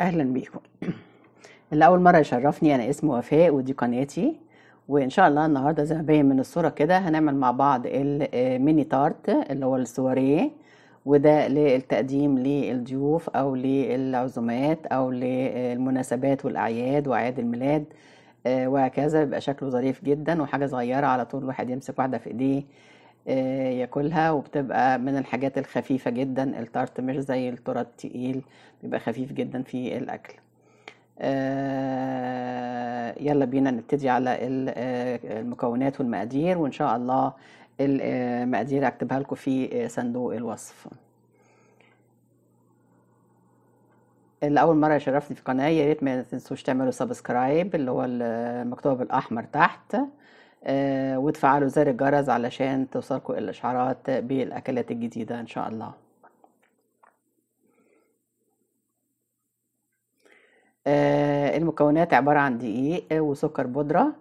اهلا بيكم اول مره يشرفني انا اسمي وفاء ودي قناتي وان شاء الله النهارده زي ما باين من الصوره كده هنعمل مع بعض الميني تارت اللي هو السواريه وده للتقديم للضيوف او للعزومات او للمناسبات والاعياد واعياد الميلاد آه، وهكذا بيبقى شكله ظريف جدا وحاجه صغيره على طول الواحد يمسك واحده في ايديه آه، ياكلها وبتبقى من الحاجات الخفيفه جدا التارت مش زي الترى التقيل بيبقى خفيف جدا في الاكل آه، يلا بينا نبتدي على آه، المكونات والمقادير وان شاء الله المقادير اكتبها لكم في صندوق الوصف الاول مره شرفتني في القناه يا ريت ما تنسوش تعملوا سبسكرايب اللي هو المكتوب الاحمر تحت آه، وتفعلوا زر الجرس علشان توصلكوا الاشعارات بالاكلات الجديده ان شاء الله آه، المكونات عباره عن دقيق وسكر بودره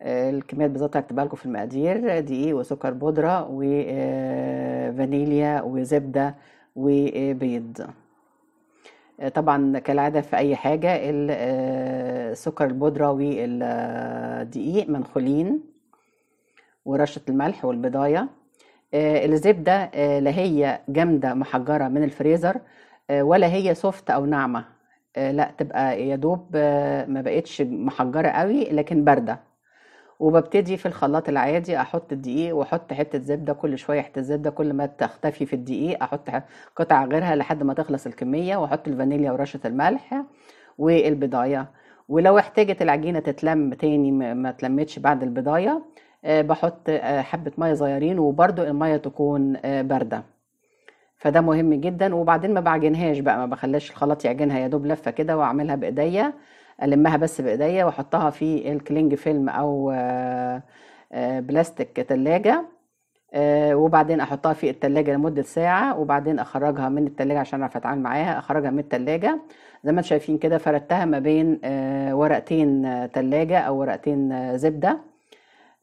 آه، الكميات بالظبط هكتبها لكم في المقادير دقيق وسكر بودره وفانيليا وزبده وبيض طبعا كالعادة في أي حاجة السكر البودرة والدقيق منخولين ورشه الملح والبضايه آه، الزبده آه، لا هي جامده محجره من الفريزر آه، ولا هي سوفت او ناعمه لا تبقى يا دوب ما بقتش محجره قوي لكن بارده وببتدي في الخلاط العادي احط الدقيق واحط حته زبده كل شويه حته زبده كل ما تختفي في الدقيق احط قطع غيرها لحد ما تخلص الكميه واحط الفانيليا ورشه الملح والبضايه ولو احتاجت العجينه تتلم تاني ما تلمتش بعد البضايه آه، بحط آه، حبة مية صغيرين وبرده المية تكون آه، باردة فده مهم جدا وبعدين ما بعجنهاش بقى ما بخليش الخلاط يعجنها يا دوب لفة كده واعملها بايديا المها بس بايديا واحطها في الكلينج فيلم او بلاستيك تلاجة وبعدين احطها في التلاجة لمدة ساعة وبعدين اخرجها من التلاجة عشان اعرف اتعامل معاها اخرجها من التلاجة زي ما انتم شايفين كده فردتها ما بين ورقتين تلاجة او ورقتين زبدة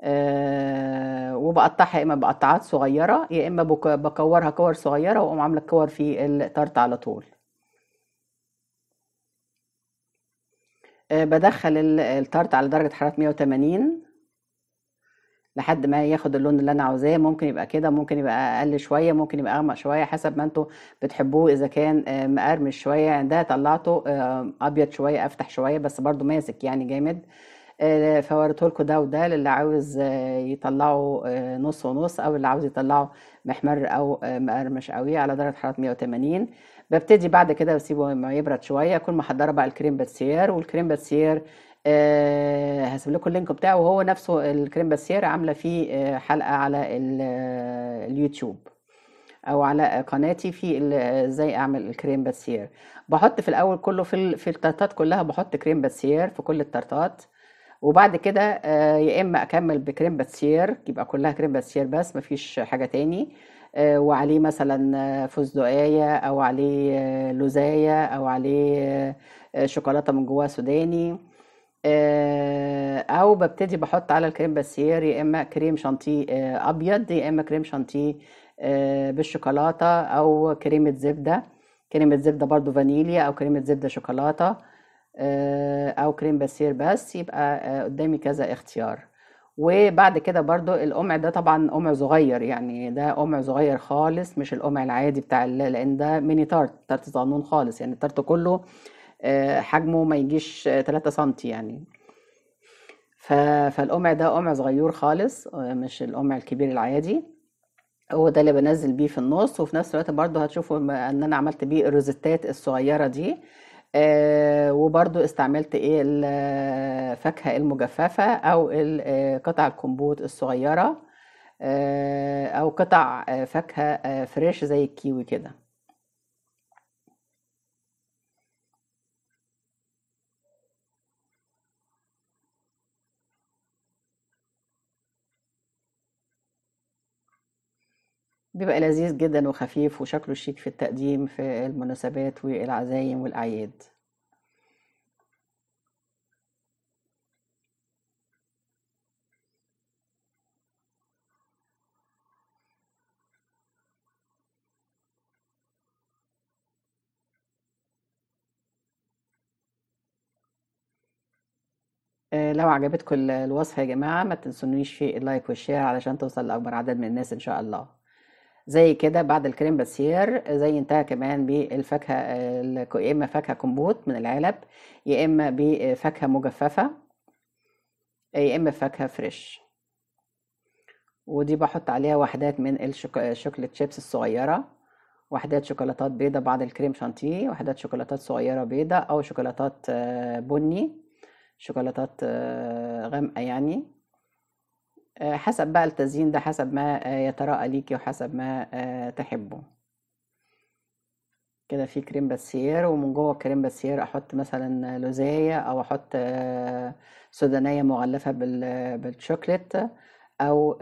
آه، وبقطعها يا اما بقطعات صغيره يا اما بكورها كور صغيره واقوم عامله الكور في الطرط على طول آه، بدخل التارت على درجة حرارة 180 لحد ما ياخد اللون اللي انا عاوزاه ممكن يبقى كده ممكن يبقى اقل شويه ممكن يبقى اغمق شويه حسب ما انتوا بتحبوه اذا كان آه، مقرمش شويه عندها يعني ده طلعته ابيض شويه افتح شويه بس برضو ماسك يعني جامد آه، فوريته لكم ده وده للي عاوز آه، يطلعه آه، نص ونص او اللي عاوز يطلعه محمر او مقرمش قوي على درجه حراره 180 ببتدي بعد كده بسيبه ما يبرد شويه اكون محضره بقى الكريم باتسيير والكريم باتسيير أه هسيب لكم اللينك بتاعه وهو نفسه الكريم باتسيير عامله فيه حلقه على اليوتيوب او على قناتي في ازاي اعمل الكريم باتسيير بحط في الاول كله في في التارتات كلها بحط كريم باتسيير في كل التارتات وبعد كده آه، يا اما اكمل بكريم باتسير يبقى كلها كريم باتسير بس مفيش حاجه تاني آه، وعليه مثلا آه، فستقايه او عليه لوزايه او عليه شوكولاته من جواه سوداني او ببتدي بحط على الكريم باتسير يا اما كريم شانتيه ابيض يا اما كريم شانتيه بالشوكولاته او كريمه زبده كريمه زبده برضو فانيليا او كريمه زبده شوكولاته آه، او كريم بسير بس يبقى آه، قدامي كذا اختيار وبعد كده برضو القمع ده طبعا قمع صغير يعني ده قمع صغير خالص مش القمع العادي بتاع لان ده ميني تارت تارت صغنون خالص يعني التارت كله آه، حجمه ما يجيش 3 سنتي يعني فالقمع ده قمع صغير خالص مش القمع الكبير العادي هو ده اللي بنزل بيه في النص وفي نفس الوقت برضو هتشوفوا ان انا عملت بيه الروزتات الصغيره دي آه، وبرضو استعملت ايه الفاكهة المجففة او آه، قطع الكمبوت الصغيرة آه، او قطع فاكهة فريش زي الكيوي كده بيبقى لذيذ جدًا وخفيف وشكله شيك في التقديم في المناسبات والعزايم والأعياد. آه، لو عجبتكم الوصفة يا جماعة ما تنسونيش في اللايك والشير علشان توصل لأكبر عدد من الناس إن شاء الله. زي كده بعد الكريم بسير زي انتهى كمان بالفاكهه يا اما فاكهه كومبوت من العلب يا اما بفاكهه مجففه يا اما فاكهه فريش ودي بحط عليها وحدات من الشوكولات شيبس الصغيره وحدات شوكولاتات بيضه بعد الكريم شانتيه وحدات شوكولاتات صغيره بيضه او شوكولاتات آه، بني شوكولاتات آه، غامقه يعني آه، حسب بقى التزيين ده حسب ما آه، يتراءى ليكي وحسب ما آه، تحبه كده في كريم بسيير ومن جوه الكريم بسيير احط مثلا لوزايه او احط سودانيه مغلفه بالشوكليت او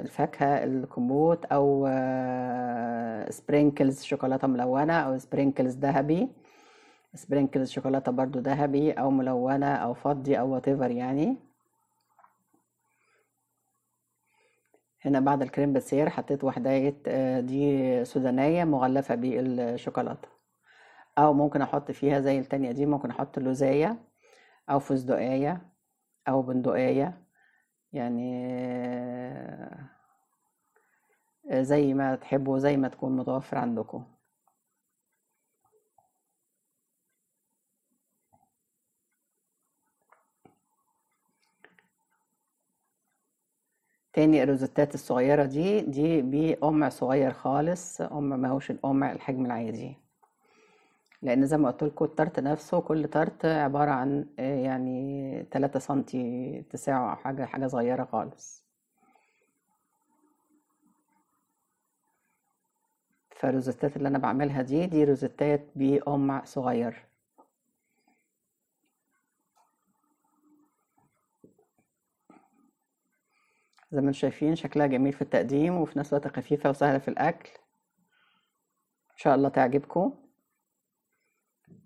الفاكهه الكمبوت او سبرينكلز شوكولاته ملونه او سبرينكلز ذهبي سبرينكلز شوكولاته برضو ذهبي او ملونه او فضي او واتيفر يعني هنا بعد الكريم بسير حطيت وحداية آه، دي سودانية مغلفة بالشوكولاتة أو ممكن أحط فيها زي التانية دي ممكن أحط لوزاية أو فستقاية أو بندقاية يعني آه، زي ما تحبوا زي ما تكون متوفر عندكم تاني الروزتات الصغيرة دي دي بقمع صغير خالص قمع ما هوش القمع الحجم العادي لأن زي ما قلت لكم الترت نفسه كل ترت عبارة عن آه، يعني تلاتة سنتي اتساعه أو حاجة حاجة صغيرة خالص فالروزتات اللي أنا بعملها دي دي روزتات بقمع صغير زي ما انتم شايفين شكلها جميل في التقديم وفي نفس الوقت خفيفة وسهلة في الأكل إن شاء الله تعجبكم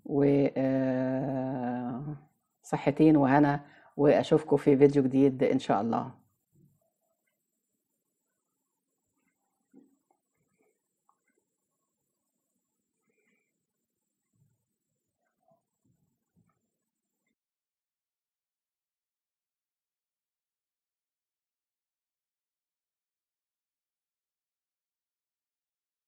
و آه، صحتين وهنا واشوفكم في فيديو جديد ان شاء الله